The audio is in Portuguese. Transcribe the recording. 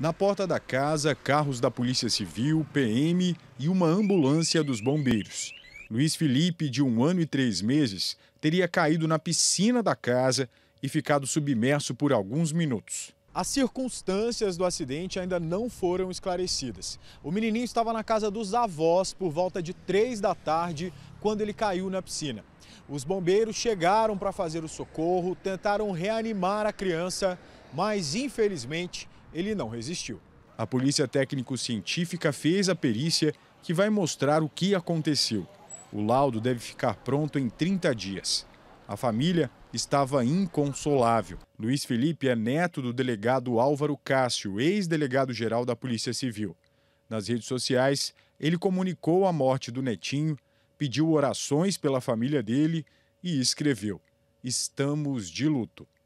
Na porta da casa, carros da Polícia Civil, PM e uma ambulância dos bombeiros. Luiz Felipe, de um ano e três meses, teria caído na piscina da casa e ficado submerso por alguns minutos. As circunstâncias do acidente ainda não foram esclarecidas. O menininho estava na casa dos avós por volta de três da tarde quando ele caiu na piscina. Os bombeiros chegaram para fazer o socorro, tentaram reanimar a criança, mas infelizmente ele não resistiu. A polícia técnico-científica fez a perícia que vai mostrar o que aconteceu. O laudo deve ficar pronto em 30 dias. A família estava inconsolável. Luiz Felipe é neto do delegado Álvaro Cássio, ex-delegado geral da Polícia Civil. Nas redes sociais, ele comunicou a morte do netinho, pediu orações pela família dele e escreveu: Estamos de luto.